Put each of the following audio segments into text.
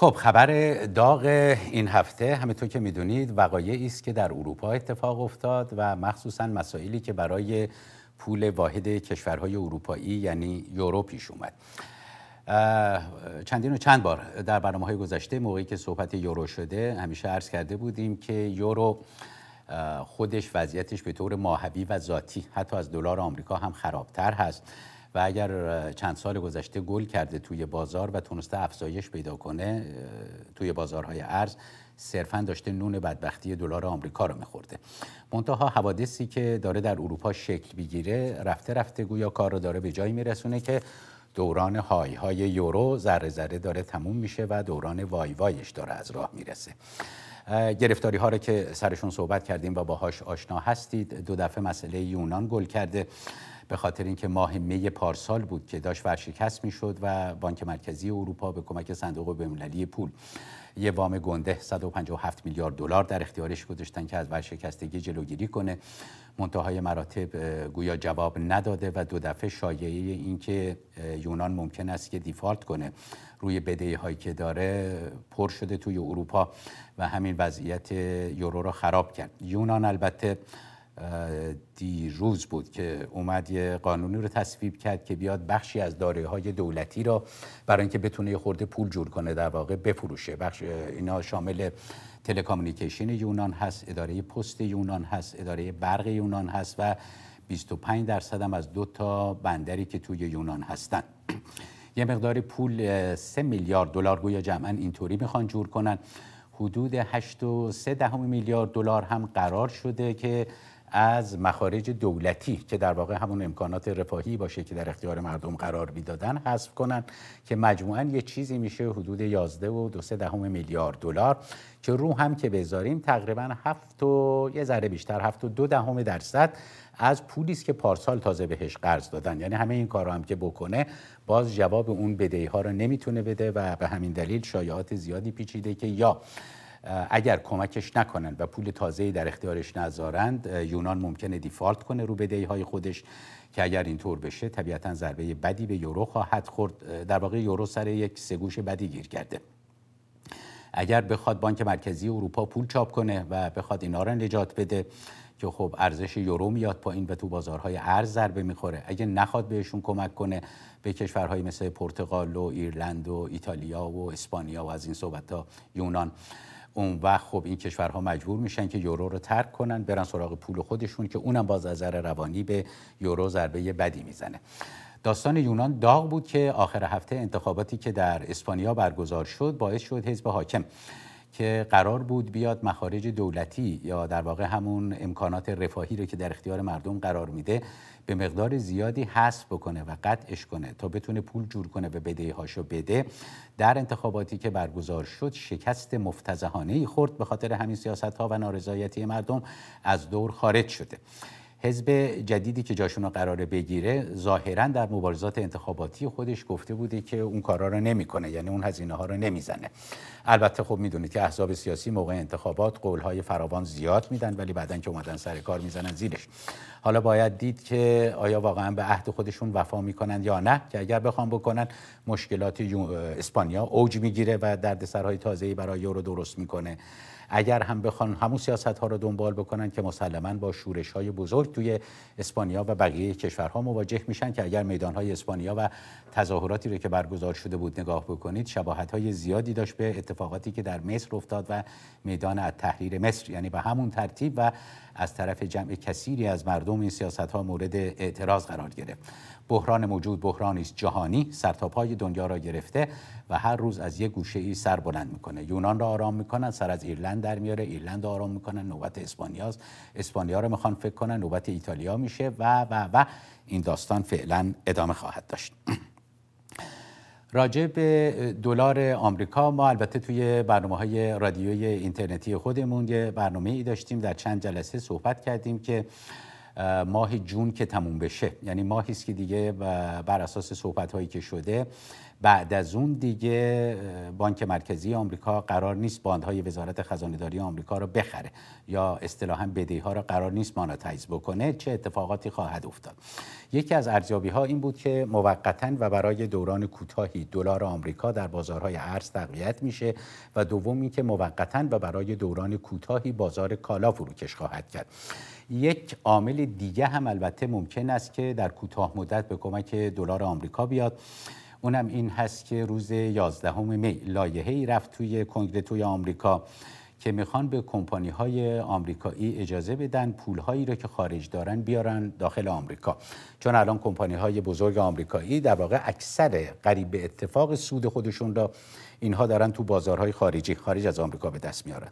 خب خبر داغ این هفته همینطور که میدونید وقایعی است که در اروپا اتفاق افتاد و مخصوصا مسائلی که برای پول واحد کشورهای اروپایی یعنی یورو پیش اومد چندین و چند بار در برنامه های گذشته موقعی که صحبت یورو شده همیشه عرض کرده بودیم که یورو خودش وضعیتش به طور ماهوی و ذاتی حتی از دلار آمریکا هم خرابتر هست و اگر چند سال گذشته گل کرده توی بازار و تونسته افزایش پیدا کنه توی بازارهای ارز صرفا داشته نون بدبختی دلار آمریکا رو میخورده منتها حوادثی که داره در اروپا شکل بگیره رفته رفته گویا کار رو داره به جایی میرسونه که دوران های های یورو ذره ذره داره تموم میشه و دوران وای وایش داره از راه میرسه گرفتاری ها رو که سرشون صحبت کردیم و باهاش آشنا هستید دو دفعه مسئله یونان گل کرده به خاطر اینکه ماه می پارسال بود که داشت ورشکست میشد و بانک مرکزی اروپا به کمک صندوق بین‌المللی پول یه وام گنده 157 میلیارد دلار در اختیارش گذاشتن که از ورشکستگی جلوگیری کنه منتهای مراتب گویا جواب نداده و دو دفعه شایعه اینکه یونان ممکن است که دیفالت کنه روی بدهی هایی که داره پر شده توی اروپا و همین وضعیت یورو را خراب کرد یونان البته دیروز بود که اومد یه قانونی رو تصویب کرد که بیاد بخشی از داره های دولتی را برای اینکه بتونه خورده پول جور کنه در واقع بفروشه بخش اینا شامل تلکامونیکیشن یونان هست اداره پست یونان هست اداره برق یونان هست و 25 درصد هم از دو تا بندری که توی یونان هستن یه مقدار پول 3 میلیارد دلار گویا جمعا اینطوری میخوان جور کنن حدود 8.3 میلیارد دلار هم قرار شده که از مخارج دولتی که در واقع همون امکانات رفاهی باشه که در اختیار مردم قرار میدادن حذف کنن که مجموعا یه چیزی میشه حدود 11 و دو دهم میلیارد دلار که رو هم که بذاریم تقریبا هفت و یه ذره بیشتر هفت و دو دهم درصد از پولی است که پارسال تازه بهش قرض دادن یعنی همه این کار رو هم که بکنه باز جواب اون بدهی ها رو نمیتونه بده و به همین دلیل شایعات زیادی پیچیده که یا اگر کمکش نکنند و پول تازه‌ای در اختیارش نذارند یونان ممکنه دیفالت کنه رو بدهی های خودش که اگر اینطور بشه طبیعتا ضربه بدی به یورو خواهد خورد در واقع یورو سر یک سگوش بدی گیر کرده اگر بخواد بانک مرکزی اروپا پول چاپ کنه و بخواد اینا رو نجات بده که خب ارزش یورو میاد پایین و تو بازارهای ارز ضربه میخوره اگه نخواد بهشون کمک کنه به کشورهای مثل پرتغال و ایرلند و ایتالیا و اسپانیا و از این صحبت ها یونان اون وقت خب این کشورها مجبور میشن که یورو رو ترک کنن برن سراغ پول خودشون که اونم باز از نظر روانی به یورو ضربه بدی میزنه داستان یونان داغ بود که آخر هفته انتخاباتی که در اسپانیا برگزار شد باعث شد حزب حاکم که قرار بود بیاد مخارج دولتی یا در واقع همون امکانات رفاهی رو که در اختیار مردم قرار میده به مقدار زیادی حذف بکنه و قطعش کنه تا بتونه پول جور کنه به بدهی هاشو بده در انتخاباتی که برگزار شد شکست مفتزهانه ای خورد به خاطر همین سیاست ها و نارضایتی مردم از دور خارج شده حزب جدیدی که جاشون قراره بگیره ظاهرا در مبارزات انتخاباتی خودش گفته بوده که اون کارا رو نمیکنه یعنی اون هزینه ها رو نمیزنه البته خب میدونید که احزاب سیاسی موقع انتخابات قول های فراوان زیاد میدن ولی بعدا که اومدن سر کار میزنن زیرش حالا باید دید که آیا واقعا به عهد خودشون وفا میکنن یا نه که اگر بخوام بکنن مشکلات اسپانیا اوج میگیره و دردسرهای تازه‌ای برای یورو درست میکنه اگر هم بخوان همون سیاست ها رو دنبال بکنن که مسلما با شورش های بزرگ توی اسپانیا و بقیه کشورها مواجه میشن که اگر میدان های اسپانیا و تظاهراتی رو که برگزار شده بود نگاه بکنید شباهت های زیادی داشت به اتفاقاتی که در مصر افتاد و میدان تحریر مصر یعنی به همون ترتیب و از طرف جمع کثیری از مردم این سیاست ها مورد اعتراض قرار گرفت بحران موجود بحرانی است جهانی سرتاپای دنیا را گرفته و هر روز از یک گوشه ای سر بلند میکنه یونان را آرام میکنن سر از ایرلند در میاره ایرلند را آرام میکنن نوبت اسپانیا اسپانیا رو میخوان فکر کنن نوبت ایتالیا میشه و و و این داستان فعلا ادامه خواهد داشت راجع به دلار آمریکا ما البته توی برنامه های رادیوی اینترنتی خودمون یه برنامه ای داشتیم در چند جلسه صحبت کردیم که ماه جون که تموم بشه یعنی ماهی است که دیگه بر اساس صحبت هایی که شده بعد از اون دیگه بانک مرکزی آمریکا قرار نیست باندهای وزارت خزانه داری آمریکا را بخره یا اصطلاحا ها را قرار نیست ماناتایز بکنه چه اتفاقاتی خواهد افتاد یکی از ارزیابی ها این بود که موقتا و برای دوران کوتاهی دلار آمریکا در بازارهای ارز تقویت میشه و دومی که موقتا و برای دوران کوتاهی بازار کالا فروکش خواهد کرد یک عامل دیگه هم البته ممکن است که در کوتاه مدت به کمک دلار آمریکا بیاد اونم این هست که روز 11 می لایحه رفت توی کنگره توی آمریکا که میخوان به کمپانی های آمریکایی اجازه بدن پول هایی رو که خارج دارن بیارن داخل آمریکا چون الان کمپانی های بزرگ آمریکایی در واقع اکثر قریب به اتفاق سود خودشون را اینها دارن تو بازارهای خارجی خارج از آمریکا به دست میارن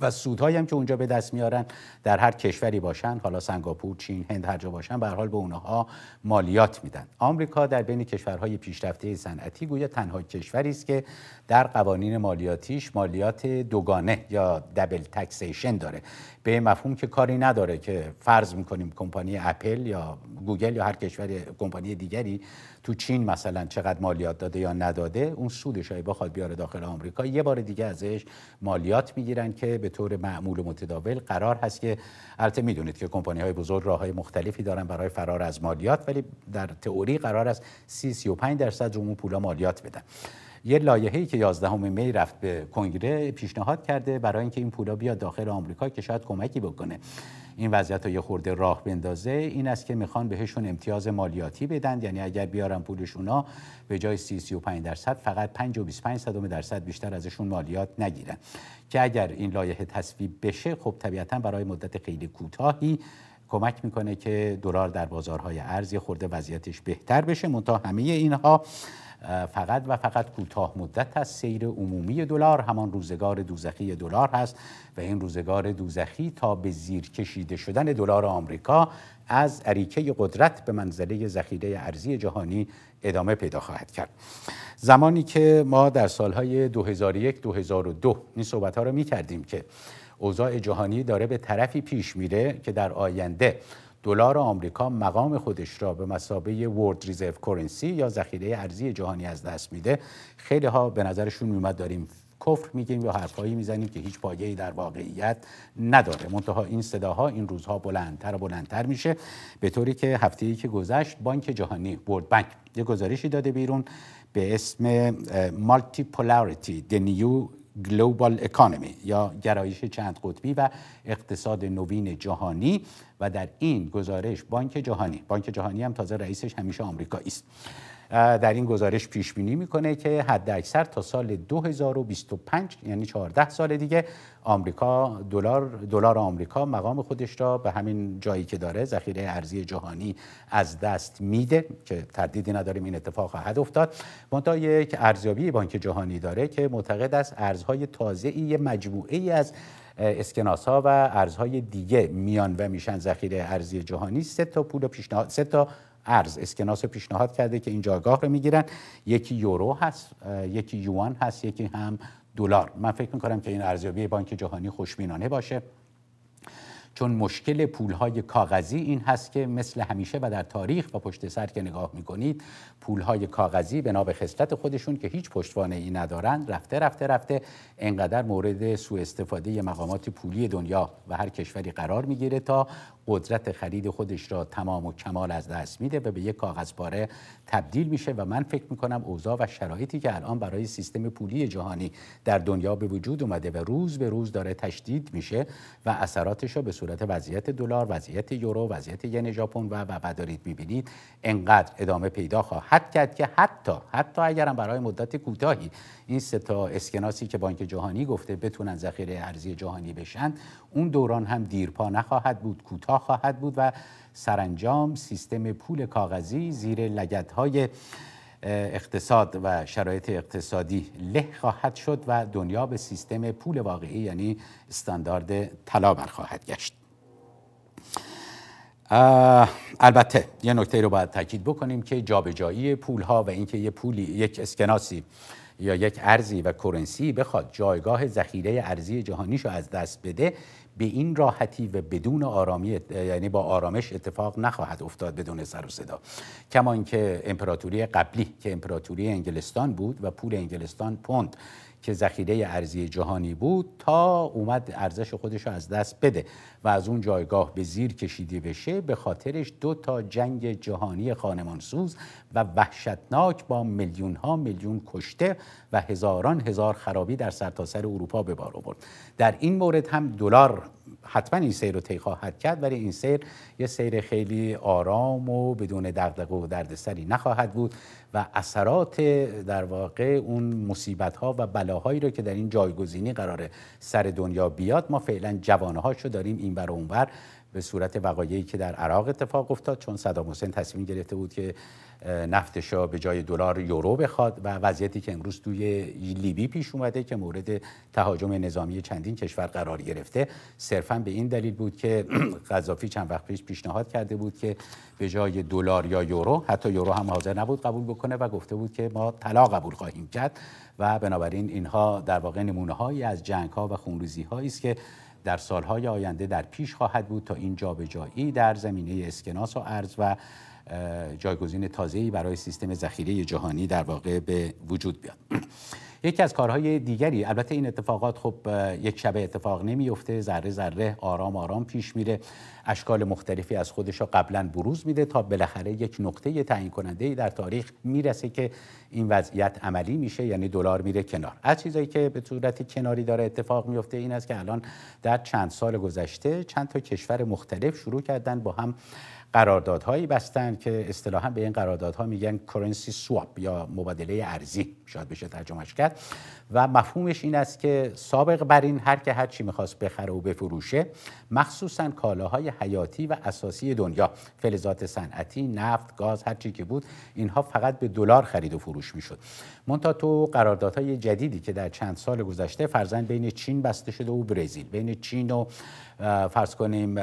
و سودهایی هم که اونجا به دست میارن در هر کشوری باشن حالا سنگاپور چین هند هر جا باشن به حال به اونها مالیات میدن آمریکا در بین کشورهای پیشرفته صنعتی گویا تنها کشوری است که در قوانین مالیاتیش مالیات دوگانه یا دبل تکسیشن داره به مفهوم که کاری نداره که فرض میکنیم کمپانی اپل یا گوگل یا هر کشور کمپانی دیگری تو چین مثلا چقدر مالیات داده یا نداده اون سودش های بخواد بیاره داخل آمریکا یه بار دیگه ازش مالیات میگیرن که به طور معمول و متداول قرار هست که البته میدونید که کمپانی های بزرگ راه های مختلفی دارن برای فرار از مالیات ولی در تئوری قرار است 30 35 درصد اون پولا مالیات بدن یه لایحه‌ای که 11 می رفت به کنگره پیشنهاد کرده برای اینکه این پولا بیاد داخل آمریکا که شاید کمکی بکنه این وضعیت رو یه خورده راه بندازه این است که میخوان بهشون امتیاز مالیاتی بدن یعنی اگر بیارن پولشونا به جای 35 درصد فقط 5 و 25 صدم درصد بیشتر ازشون مالیات نگیرن که اگر این لایحه تصویب بشه خب طبیعتا برای مدت خیلی کوتاهی کمک میکنه که دلار در بازارهای ارزی خورده وضعیتش بهتر بشه منتها همه اینها فقط و فقط کوتاه مدت از سیر عمومی دلار همان روزگار دوزخی دلار هست و این روزگار دوزخی تا به زیر کشیده شدن دلار آمریکا از عریکه قدرت به منزله ذخیره ارزی جهانی ادامه پیدا خواهد کرد زمانی که ما در سالهای 2001 2002 این صحبت ها رو می کردیم که اوضاع جهانی داره به طرفی پیش میره که در آینده دلار آمریکا مقام خودش را به مسابقه ورد ریزرو کورنسی یا ذخیره ارزی جهانی از دست میده خیلی ها به نظرشون میومد داریم کفر میگیم یا حرفایی میزنیم که هیچ پایه‌ای در واقعیت نداره منتها این صداها این روزها بلندتر و بلندتر میشه به طوری که هفته ای که گذشت بانک جهانی ورد بانک یه گزارشی داده بیرون به اسم مالتی پولاریتی دی گلوبال اکانومی یا گرایش چند قطبی و اقتصاد نوین جهانی و در این گزارش بانک جهانی بانک جهانی هم تازه رئیسش همیشه آمریکایی است در این گزارش پیش بینی میکنه که حد اکثر تا سال 2025 یعنی 14 سال دیگه آمریکا دلار دلار آمریکا مقام خودش را به همین جایی که داره ذخیره ارزی جهانی از دست میده که تردیدی نداریم این اتفاق خواهد افتاد منتها یک ارزیابی بانک جهانی داره که معتقد است ارزهای ای مجموعه ای از اسکناس ها و ارزهای دیگه میان و میشن ذخیره ارزی جهانی سه تا پول پیشنهاد سه تا ارز اسکناس پیشنهاد کرده که این جایگاه رو میگیرن یکی یورو هست یکی یوان هست یکی هم دلار من فکر میکنم که این ارزیابی بانک جهانی خوشبینانه باشه چون مشکل پولهای کاغذی این هست که مثل همیشه و در تاریخ و پشت سر که نگاه میکنید پولهای کاغذی به به خصلت خودشون که هیچ پشتوانه ای ندارند رفته رفته رفته انقدر مورد سوء استفاده مقامات پولی دنیا و هر کشوری قرار میگیره تا قدرت خرید خودش را تمام و کمال از دست میده و به یک کاغذ تبدیل میشه و من فکر میکنم اوضاع و شرایطی که الان برای سیستم پولی جهانی در دنیا به وجود اومده و روز به روز داره تشدید میشه و اثراتش را به صورت وضعیت دلار، وضعیت یورو، وضعیت ین ژاپن و و دارید میبینید انقدر ادامه پیدا خواهد کرد که حتی حتی اگرم برای مدت کوتاهی این سه تا اسکناسی که بانک جهانی گفته بتونن ذخیره ارزی جهانی بشن اون دوران هم دیرپا نخواهد بود کوتاه کوتاه خواهد بود و سرانجام سیستم پول کاغذی زیر های اقتصاد و شرایط اقتصادی له خواهد شد و دنیا به سیستم پول واقعی یعنی استاندارد طلا برخواهد گشت البته یه نکته رو باید تاکید بکنیم که جابجایی پول ها و اینکه یه پولی یک اسکناسی یا یک ارزی و کرنسی بخواد جایگاه ذخیره ارزی جهانیش رو از دست بده به این راحتی و بدون آرامی یعنی با آرامش اتفاق نخواهد افتاد بدون سر و صدا کما اینکه امپراتوری قبلی که امپراتوری انگلستان بود و پول انگلستان پوند که ذخیره ارزی جهانی بود تا اومد ارزش خودش رو از دست بده و از اون جایگاه به زیر کشیده بشه به خاطرش دو تا جنگ جهانی خانمانسوز و وحشتناک با میلیون ها میلیون کشته و هزاران هزار خرابی در سرتاسر اروپا به بار آورد در این مورد هم دلار حتما این سیر رو طی خواهد کرد ولی این سیر یه سیر خیلی آرام و بدون دغدغه و دردسری نخواهد بود و اثرات در واقع اون مصیبت ها و بلاهایی رو که در این جایگزینی قراره سر دنیا بیاد ما فعلا رو داریم این بر اونور به صورت وقایعی که در عراق اتفاق افتاد چون صدام حسین تصمیم گرفته بود که نفتشا به جای دلار یورو بخواد و وضعیتی که امروز توی لیبی پیش اومده که مورد تهاجم نظامی چندین کشور قرار گرفته صرفا به این دلیل بود که قذافی چند وقت پیش پیشنهاد کرده بود که به جای دلار یا یورو حتی یورو هم حاضر نبود قبول بکنه کنه و گفته بود که ما طلا قبول خواهیم کرد و بنابراین اینها در واقع نمونه هایی از جنگ ها و خونریزی هایی است که در سالهای آینده در پیش خواهد بود تا این جایی در زمینه اسکناس و ارز و جایگزین تازه‌ای برای سیستم ذخیره جهانی در واقع به وجود بیاد یکی از کارهای دیگری البته این اتفاقات خب یک شبه اتفاق نمیفته ذره ذره آرام آرام پیش میره اشکال مختلفی از خودش را قبلا بروز میده تا بالاخره یک نقطه تعیین کننده در تاریخ میرسه که این وضعیت عملی میشه یعنی دلار میره کنار از چیزایی که به صورت کناری داره اتفاق میفته این است که الان در چند سال گذشته چند تا کشور مختلف شروع کردن با هم قراردادهایی بستن که اصطلاحا به این قراردادها میگن کرنسی سواب یا مبادله ارزی شاید بشه ترجمهش کرد و مفهومش این است که سابق بر این هر که هر چی میخواست بخره و بفروشه مخصوصا کالاهای حیاتی و اساسی دنیا فلزات صنعتی نفت گاز هر چی که بود اینها فقط به دلار خرید و فروش میشد مونتا تو قراردادهای جدیدی که در چند سال گذشته فرزن بین چین بسته شده و برزیل بین چین و فرض کنیم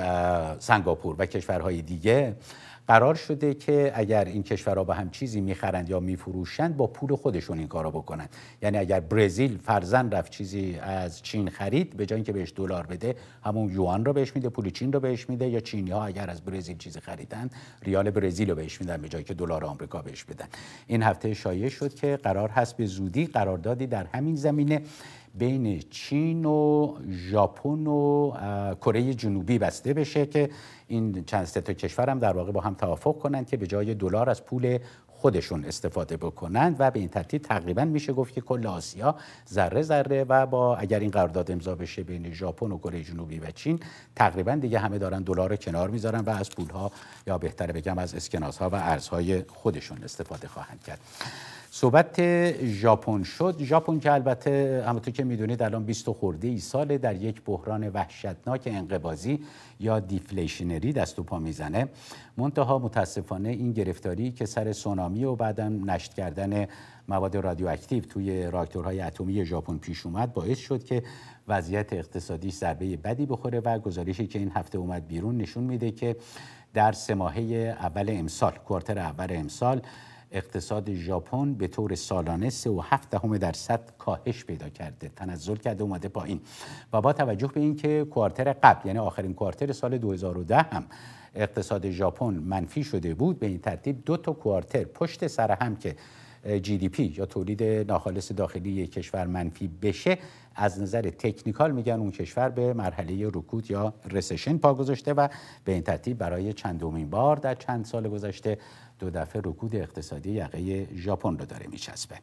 سنگاپور و کشورهای دیگه قرار شده که اگر این کشورها با هم چیزی میخرند یا میفروشند با پول خودشون این کارو بکنند یعنی اگر برزیل فرزن رفت چیزی از چین خرید به جای اینکه بهش دلار بده همون یوان رو بهش میده پول چین رو بهش میده یا چینی ها اگر از برزیل چیزی خریدن ریال برزیل رو بهش میدن به جای که دلار آمریکا بهش بدن این هفته شایع شد که قرار هست به زودی قراردادی در همین زمینه بین چین و ژاپن و کره جنوبی بسته بشه که این چند تا کشور هم در واقع با هم توافق کنند که به جای دلار از پول خودشون استفاده بکنند و به این ترتیب تقریبا میشه گفت که کل آسیا ذره ذره و با اگر این قرارداد امضا بشه بین ژاپن و کره جنوبی و چین تقریبا دیگه همه دارن دلار کنار میذارن و از پولها یا بهتره بگم از اسکناس ها و ارزهای خودشون استفاده خواهند کرد صحبت ژاپن شد ژاپن که البته همونطور که میدونید الان 20 خورده ای ساله در یک بحران وحشتناک انقباضی یا دیفلیشنری دست و پا میزنه منتها متاسفانه این گرفتاری که سر سونامی و بعدم نشت کردن مواد رادیواکتیو توی راکتورهای اتمی ژاپن پیش اومد باعث شد که وضعیت اقتصادی ضربه بدی بخوره و گزارشی که این هفته اومد بیرون نشون میده که در سه ماهه اول امسال کوارتر اول امسال اقتصاد ژاپن به طور سالانه 3.7 دهم درصد کاهش پیدا کرده تنزل کرده اومده پایین و با توجه به اینکه کوارتر قبل یعنی آخرین کوارتر سال 2010 هم اقتصاد ژاپن منفی شده بود به این ترتیب دو تا کوارتر پشت سر هم که جی دی پی یا تولید ناخالص داخلی یک کشور منفی بشه از نظر تکنیکال میگن اون کشور به مرحله رکود یا رسشن پا گذاشته و به این ترتیب برای چندمین بار در چند سال گذشته دو دفعه رکود اقتصادی یقه ژاپن رو داره میچسبه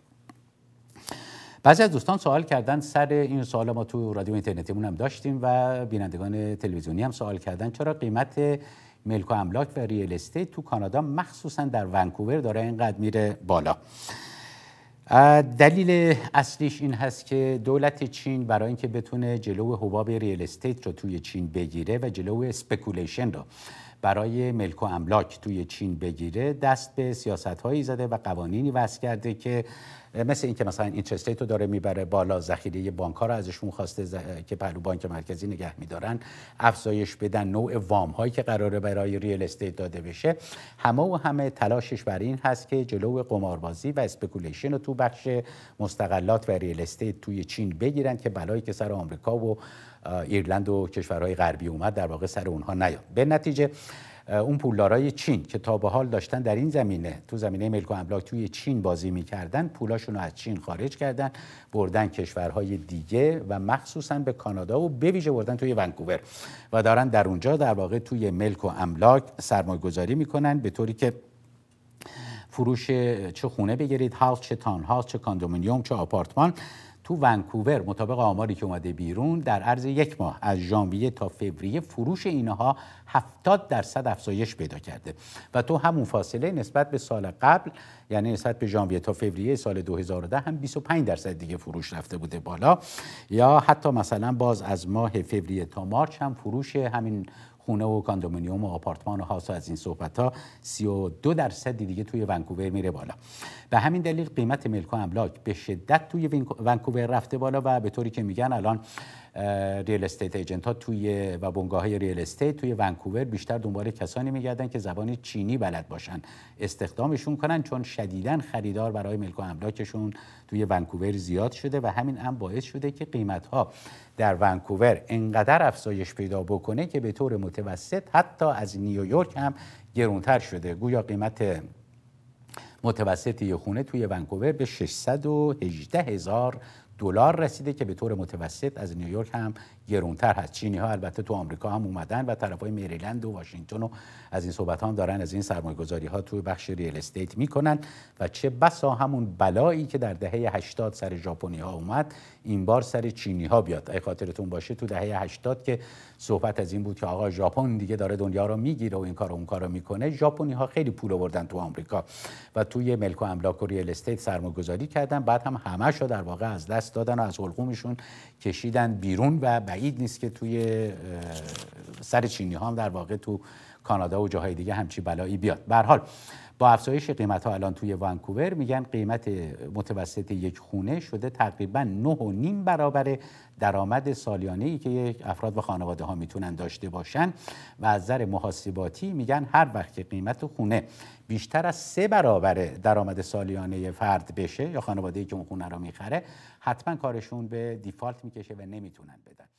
بعضی از دوستان سوال کردن سر این سوال ما تو رادیو اینترنتیمون هم داشتیم و بینندگان تلویزیونی هم سوال کردن چرا قیمت ملک و املاک و ریل استیت تو کانادا مخصوصا در ونکوور داره اینقدر میره بالا دلیل اصلیش این هست که دولت چین برای اینکه بتونه جلو حباب ریل استیت رو توی چین بگیره و جلو سپکولیشن رو برای ملک و املاک توی چین بگیره دست به سیاست هایی زده و قوانینی وضع کرده که مثل اینکه مثلا اینترست رو داره میبره بالا ذخیره بانک ها رو ازشون خواسته که پهلو بانک مرکزی نگه میدارن افزایش بدن نوع وام هایی که قراره برای ریل استیت داده بشه همه و همه تلاشش بر این هست که جلو قماربازی و اسپکولیشن رو تو بخش مستقلات و ریل استیت توی چین بگیرن که بلایی که سر آمریکا و ایرلند و کشورهای غربی اومد در واقع سر اونها نیاد به نتیجه اون پولدارای چین که تا به حال داشتن در این زمینه تو زمینه ملک و املاک توی چین بازی میکردن پولاشون رو از چین خارج کردن بردن کشورهای دیگه و مخصوصا به کانادا و به ویژه بردن توی ونکوور و دارن در اونجا در واقع توی ملک و املاک سرمایه گذاری میکنن به طوری که فروش چه خونه بگیرید هاوس چه تان هاوس چه کاندومینیوم چه آپارتمان تو ونکوور مطابق آماری که اومده بیرون در عرض یک ماه از ژانویه تا فوریه فروش اینها 70 درصد افزایش پیدا کرده و تو همون فاصله نسبت به سال قبل یعنی نسبت به ژانویه تا فوریه سال 2010 هم 25 درصد دیگه فروش رفته بوده بالا یا حتی مثلا باز از ماه فوریه تا مارچ هم فروش همین خونه و کاندومینیوم و آپارتمان و هاوس از این صحبت ها 32 درصد دیگه توی ونکوور میره بالا به همین دلیل قیمت ملک و املاک به شدت توی ونکوور رفته بالا و به طوری که میگن الان ریل استیت ایجنت ها توی و بنگاه های ریل استیت توی ونکوور بیشتر دنبال کسانی میگردن که زبان چینی بلد باشن استخدامشون کنن چون شدیدا خریدار برای ملک و املاکشون توی ونکوور زیاد شده و همین هم باعث شده که قیمت ها در ونکوور انقدر افزایش پیدا بکنه که به طور متوسط حتی از نیویورک هم گرونتر شده گویا قیمت متوسط یه خونه توی ونکوور به 618 هزار دلار رسیده که به طور متوسط از نیویورک هم گرونتر هست چینی ها البته تو آمریکا هم اومدن و طرف های مریلند و واشنگتن و از این صحبت ها هم دارن از این سرمایه گذاری ها توی بخش ریل استیت میکنن و چه بسا همون بلایی که در دهه 80 سر ژاپنی ها اومد این بار سر چینی ها بیاد اگه خاطرتون باشه تو دهه 80 که صحبت از این بود که آقا ژاپن دیگه داره دنیا رو میگیره و این کار اون کارو میکنه ژاپنی ها خیلی پول آوردن تو آمریکا و توی ملک و املاک و ریل استیت سرمایه‌گذاری کردن بعد هم همه رو در واقع از دست دادن و از حلقومشون کشیدن بیرون و بعید نیست که توی سر چینی ها هم در واقع تو کانادا و جاهای دیگه همچی بلایی بیاد به حال با افزایش قیمت ها الان توی وانکوور میگن قیمت متوسط یک خونه شده تقریبا نیم برابر درآمد سالیانه ای که افراد و خانواده ها میتونن داشته باشن و از نظر محاسباتی میگن هر وقت که قیمت خونه بیشتر از سه برابر درآمد سالیانه فرد بشه یا خانواده ای که اون خونه رو میخره حتما کارشون به دیفالت میکشه و نمیتونن بدن